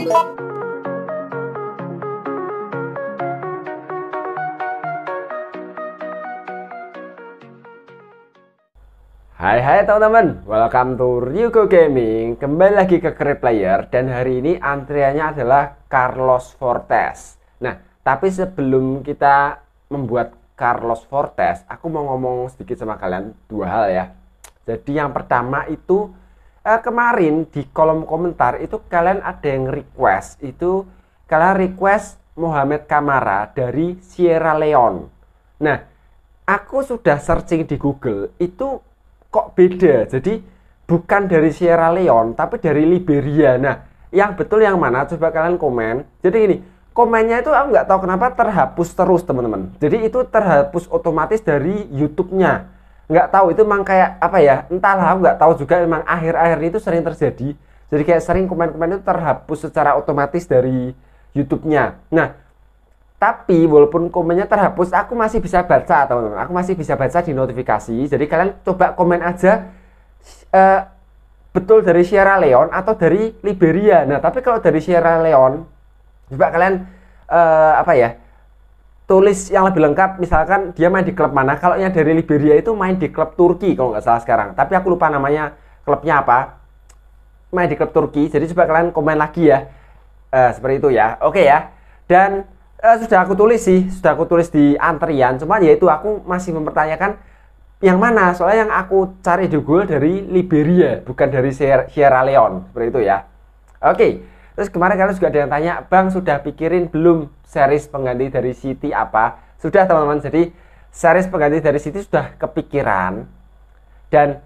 Hai hai teman-teman, welcome to Ryugo Gaming Kembali lagi ke Create Player Dan hari ini antriannya adalah Carlos Fortes Nah, tapi sebelum kita membuat Carlos Fortes Aku mau ngomong sedikit sama kalian dua hal ya Jadi yang pertama itu uh, kemarin di kolom komentar itu kalian ada yang request itu kalian request Muhammad Kamara dari Sierra Leone. Nah, aku sudah searching di Google itu kok beda. Jadi bukan dari Sierra Leone tapi dari Liberia. Nah, yang betul yang mana coba kalian komen. Jadi ini komennya itu aku nggak tahu kenapa terhapus terus teman-teman. Jadi itu terhapus otomatis dari YouTube-nya nggak tahu itu memang kayak apa ya entahlah aku nggak tahu juga emang akhir-akhir itu sering terjadi jadi kayak sering komen-komen itu terhapus secara otomatis dari YouTube-nya nah tapi walaupun komennya terhapus aku masih bisa baca teman-teman aku masih bisa baca di notifikasi jadi kalian coba komen aja uh, betul dari Sierra Leone atau dari Liberia nah tapi kalau dari Sierra Leone coba kalian uh, apa ya tulis yang lebih lengkap misalkan dia main di klub mana kalau yang dari Liberia itu main di klub Turki kalau nggak salah sekarang tapi aku lupa namanya klubnya apa main di klub Turki jadi coba kalian komen lagi ya uh, seperti itu ya oke okay ya dan uh, sudah aku tulis sih sudah aku tulis di antrian cuma yaitu aku masih mempertanyakan yang mana soalnya yang aku cari di Google dari Liberia bukan dari Sierra Leone seperti itu ya oke okay. Terus kemarin kalian juga ada yang tanya, Bang sudah pikirin belum series pengganti dari City apa? Sudah teman-teman, jadi series pengganti dari City sudah kepikiran. Dan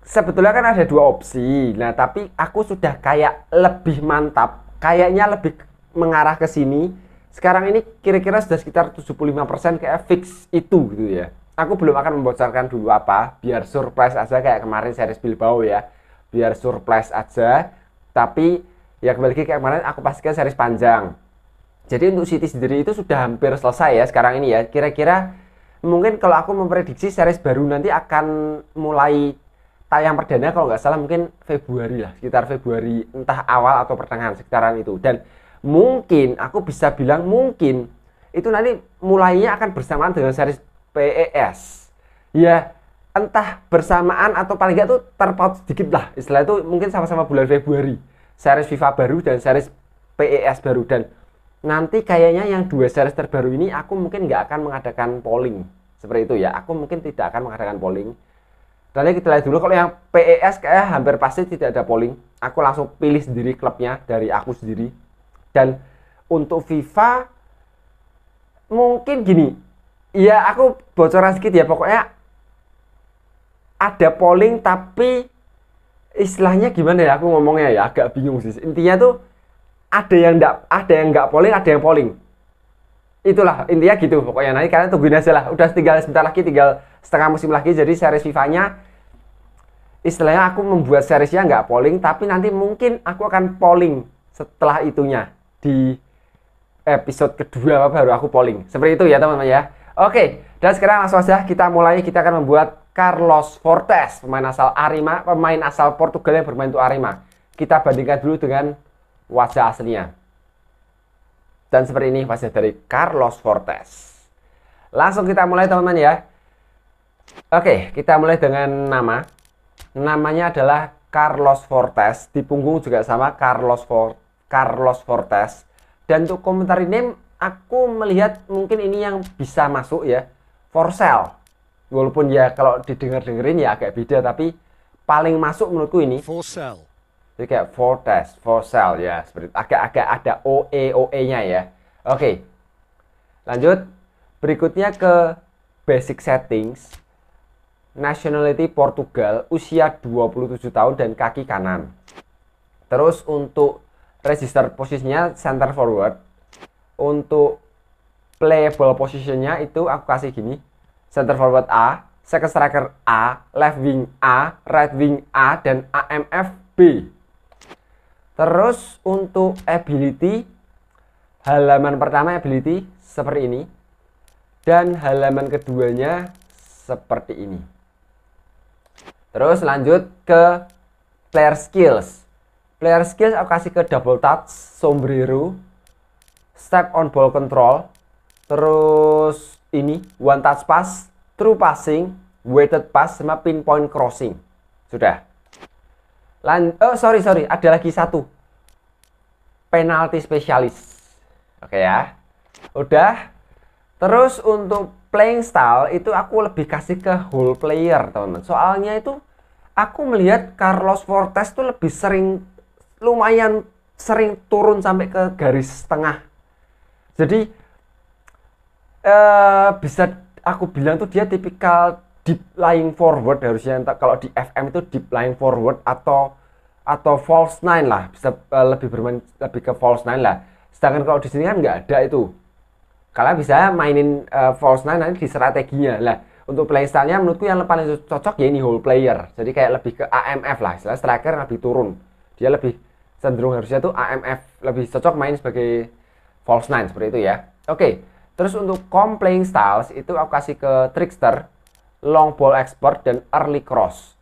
sebetulnya kan ada dua opsi. Nah, tapi aku sudah kayak lebih mantap, kayaknya lebih mengarah ke sini. Sekarang ini kira-kira sudah sekitar 75% kayak fix itu gitu ya. Aku belum akan membocorkan dulu apa, biar surprise aja kayak kemarin series Bilbao ya. Biar surprise aja. Tapi ya kembali ke kemarin aku pastikan series panjang jadi untuk City sendiri itu sudah hampir selesai ya sekarang ini ya kira-kira mungkin kalau aku memprediksi series baru nanti akan mulai tayang perdana kalau nggak salah mungkin Februari lah sekitar Februari entah awal atau pertengahan sekitaran itu dan mungkin aku bisa bilang mungkin itu nanti mulainya akan bersamaan dengan series PES ya entah bersamaan atau paling nggak tuh terpaut sedikit lah istilah itu mungkin sama-sama bulan Februari series FIFA baru dan series PES baru dan nanti kayaknya yang dua series terbaru ini aku mungkin nggak akan mengadakan polling seperti itu ya aku mungkin tidak akan mengadakan polling nanti kita lihat dulu kalau yang PES kayak hampir pasti tidak ada polling aku langsung pilih sendiri klubnya dari aku sendiri dan untuk FIFA mungkin gini ya aku bocoran sedikit ya pokoknya ada polling tapi istilahnya gimana ya aku ngomongnya ya agak bingung sih intinya tuh ada yang enggak ada yang enggak polling ada yang polling itulah intinya gitu pokoknya nanti kalian tungguin aja lah udah tinggal sebentar lagi tinggal setengah musim lagi jadi series FIFA nya istilahnya aku membuat seriesnya enggak polling tapi nanti mungkin aku akan polling setelah itunya di episode kedua baru aku polling seperti itu ya teman-teman ya oke dan sekarang langsung aja kita mulai kita akan membuat Carlos Fortes, pemain asal Arima, pemain asal Portugal yang bermain untuk Arima. Kita bandingkan dulu dengan wajah aslinya. Dan seperti ini wajah dari Carlos Fortes. Langsung kita mulai teman-teman ya. Oke, kita mulai dengan nama. Namanya adalah Carlos Fortes. Di punggung juga sama Carlos For Carlos Fortes. Dan untuk komentar ini aku melihat mungkin ini yang bisa masuk ya. For sale walaupun ya kalau didengar-dengerin ya agak beda tapi paling masuk menurutku ini for sale jadi kayak for test for sale ya seperti agak-agak ada OE OE nya ya oke lanjut berikutnya ke basic settings nationality Portugal usia 27 tahun dan kaki kanan terus untuk register posisinya center forward untuk playable positionnya itu aku kasih gini center forward A, second striker A, left wing A, right wing A, dan AMF B. Terus untuk ability, halaman pertama ability seperti ini, dan halaman keduanya seperti ini. Terus lanjut ke player skills. Player skills aku kasih ke double touch, sombrero, step on ball control, terus ini one touch pass, true passing, weighted pass sama pinpoint crossing. Sudah. Lan oh sorry sorry, ada lagi satu. Penalti spesialis. Oke ya. Udah. Terus untuk playing style itu aku lebih kasih ke whole player, teman-teman. Soalnya itu aku melihat Carlos Fortes tuh lebih sering lumayan sering turun sampai ke garis tengah. Jadi uh, bisa aku bilang tuh dia tipikal deep lying forward harusnya kalau di FM itu deep lying forward atau atau false nine lah bisa uh, lebih bermain lebih ke false nine lah sedangkan kalau di sini kan nggak ada itu kalian bisa mainin uh, false nine nanti di strateginya lah untuk playstylenya menurutku yang paling cocok ya ini whole player jadi kayak lebih ke AMF lah setelah striker lebih turun dia lebih cenderung harusnya tuh AMF lebih cocok main sebagai false nine seperti itu ya oke okay. Terus untuk com playing styles itu aku kasih ke trickster, long ball expert dan early cross.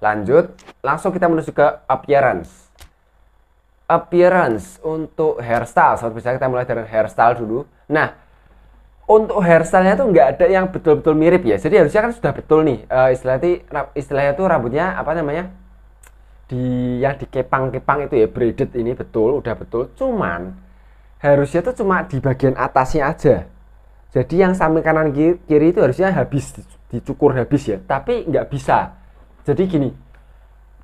Lanjut, langsung kita menuju ke appearance. Appearance untuk hairstyle, seperti bisa kita mulai dari hairstyle dulu. Nah, untuk hairstylenya tuh nggak ada yang betul-betul mirip ya. Jadi harusnya kan sudah betul nih uh, istilahnya istilahnya tuh rambutnya apa namanya di yang dikepang-kepang itu ya braided ini betul, udah betul. Cuman harusnya tuh cuma di bagian atasnya aja jadi yang samping kanan kiri, kiri itu harusnya habis dicukur habis ya tapi nggak bisa jadi gini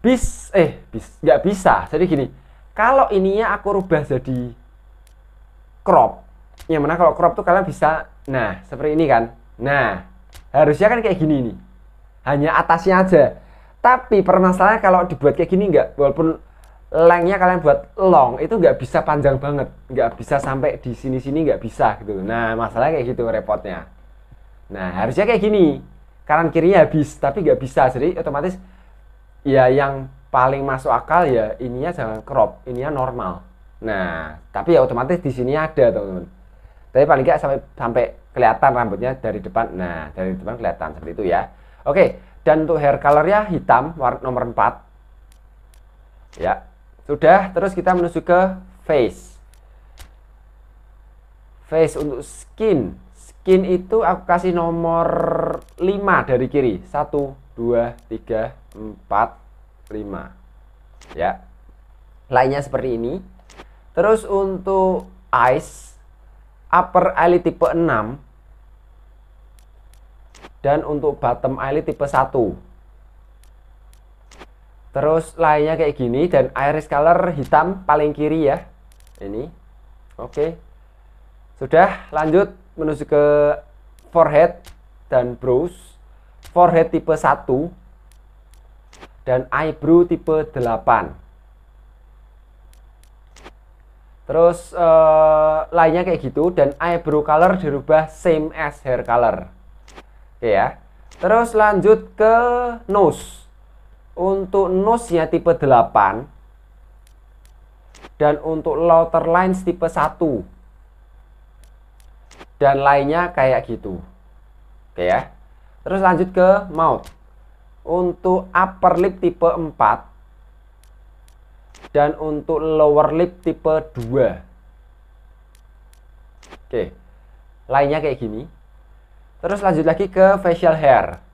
bis eh bis nggak bisa jadi gini kalau ininya aku rubah jadi crop yang mana kalau crop tuh kalian bisa nah seperti ini kan nah harusnya kan kayak gini nih hanya atasnya aja tapi permasalahannya kalau dibuat kayak gini nggak walaupun lengnya kalian buat long itu nggak bisa panjang banget nggak bisa sampai di sini sini nggak bisa gitu nah masalah kayak gitu repotnya nah harusnya kayak gini kanan kirinya habis tapi nggak bisa jadi otomatis ya yang paling masuk akal ya ininya jangan crop ininya normal nah tapi ya otomatis di sini ada teman-teman tapi paling nggak sampai sampai kelihatan rambutnya dari depan nah dari depan kelihatan seperti itu ya oke dan untuk hair color ya hitam warna nomor 4 ya sudah, terus kita menuju ke face. Face untuk skin. Skin itu aku kasih nomor 5 dari kiri. 1, 2, 3, 4, 5. Ya. Lainnya seperti ini. Terus untuk eyes, upper eyelid tipe 6. Dan untuk bottom eyelid tipe 1. Terus lainnya kayak gini dan iris color hitam paling kiri ya. Ini. Oke. Okay. Sudah, lanjut menuju ke forehead dan brows. Forehead tipe 1 dan eyebrow tipe 8. Terus uh, lainnya kayak gitu dan eyebrow color dirubah same as hair color. Oke okay ya. Terus lanjut ke nose untuk nose nya tipe 8 dan untuk louter lines tipe 1 dan lainnya kayak gitu. Oke ya. Terus lanjut ke mouth. Untuk upper lip tipe 4 dan untuk lower lip tipe 2. Oke. Lainnya kayak gini. Terus lanjut lagi ke facial hair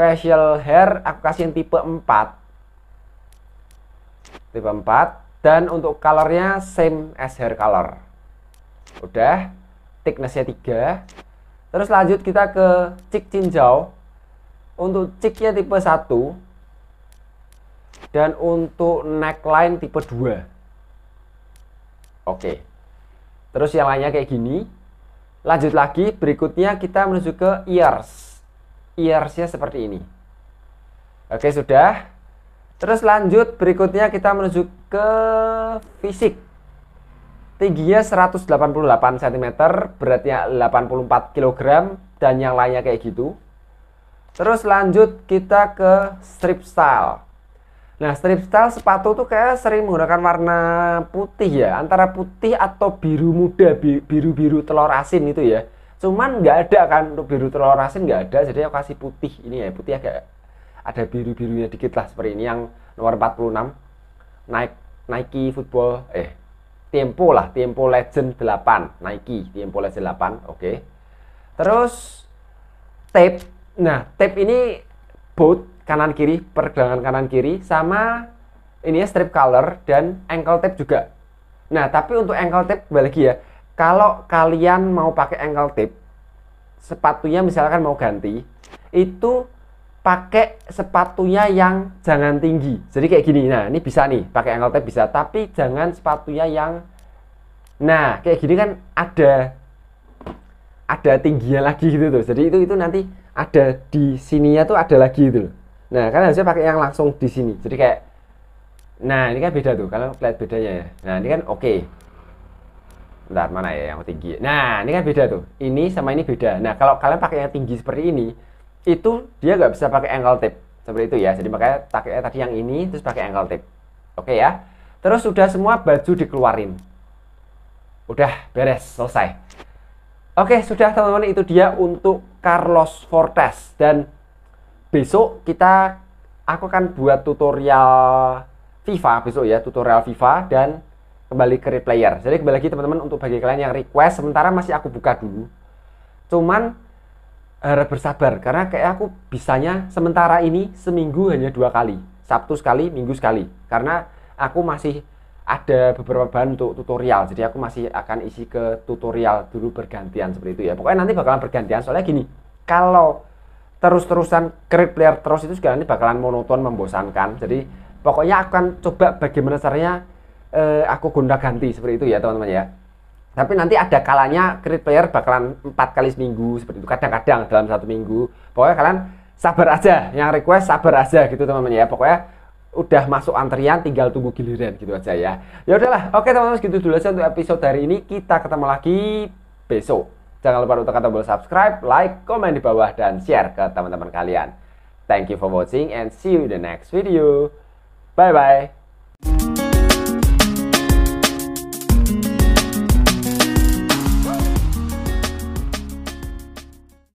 facial hair aku kasih yang tipe 4 tipe 4 dan untuk colornya same as hair color udah thicknessnya 3 terus lanjut kita ke cik cincau untuk ciknya tipe 1 dan untuk neckline tipe 2 oke terus yang lainnya kayak gini lanjut lagi berikutnya kita menuju ke ears ears-nya seperti ini. Oke, sudah. Terus lanjut berikutnya kita menuju ke fisik. Tingginya 188 cm, beratnya 84 kg dan yang lainnya kayak gitu. Terus lanjut kita ke strip style. Nah, strip style sepatu tuh kayak sering menggunakan warna putih ya, antara putih atau biru muda, biru-biru telur asin itu ya cuman nggak ada kan untuk biru telur asin nggak ada jadi aku kasih putih ini ya putih agak ada biru birunya dikit lah seperti ini yang nomor 46 naik Nike football eh Tempo lah Tempo Legend 8 Nike Tempo Legend 8 oke okay. terus tape nah tape ini boot kanan kiri pergelangan kanan kiri sama ini ya strip color dan ankle tape juga nah tapi untuk ankle tape balik ya kalau kalian mau pakai ankle tip sepatunya misalkan mau ganti itu pakai sepatunya yang jangan tinggi jadi kayak gini nah ini bisa nih pakai ankle tip bisa tapi jangan sepatunya yang nah kayak gini kan ada ada tingginya lagi gitu tuh jadi itu itu nanti ada di sininya tuh ada lagi itu. nah kan harusnya pakai yang langsung di sini jadi kayak nah ini kan beda tuh kalau lihat bedanya ya nah ini kan oke okay bentar mana ya yang tinggi nah ini kan beda tuh ini sama ini beda nah kalau kalian pakai yang tinggi seperti ini itu dia nggak bisa pakai angle tip seperti itu ya jadi makanya pakai tadi yang ini terus pakai angle tip oke ya terus sudah semua baju dikeluarin udah beres selesai oke sudah teman-teman itu dia untuk Carlos Fortes dan besok kita aku akan buat tutorial FIFA besok ya tutorial FIFA dan kembali ke replayer jadi kembali lagi teman-teman untuk bagi kalian yang request sementara masih aku buka dulu cuman harap bersabar karena kayak aku bisanya sementara ini seminggu hanya dua kali Sabtu sekali Minggu sekali karena aku masih ada beberapa bahan untuk tutorial jadi aku masih akan isi ke tutorial dulu bergantian seperti itu ya pokoknya nanti bakalan bergantian soalnya gini kalau terus-terusan create player terus itu sekarang ini bakalan monoton membosankan jadi pokoknya akan coba bagaimana caranya eh, aku gonta ganti seperti itu ya teman-teman ya tapi nanti ada kalanya credit player bakalan empat kali seminggu seperti itu kadang-kadang dalam satu minggu pokoknya kalian sabar aja yang request sabar aja gitu teman-teman ya pokoknya udah masuk antrian tinggal tunggu giliran gitu aja ya ya udahlah oke teman-teman segitu dulu aja untuk episode hari ini kita ketemu lagi besok jangan lupa untuk tombol subscribe like komen di bawah dan share ke teman-teman kalian thank you for watching and see you in the next video bye bye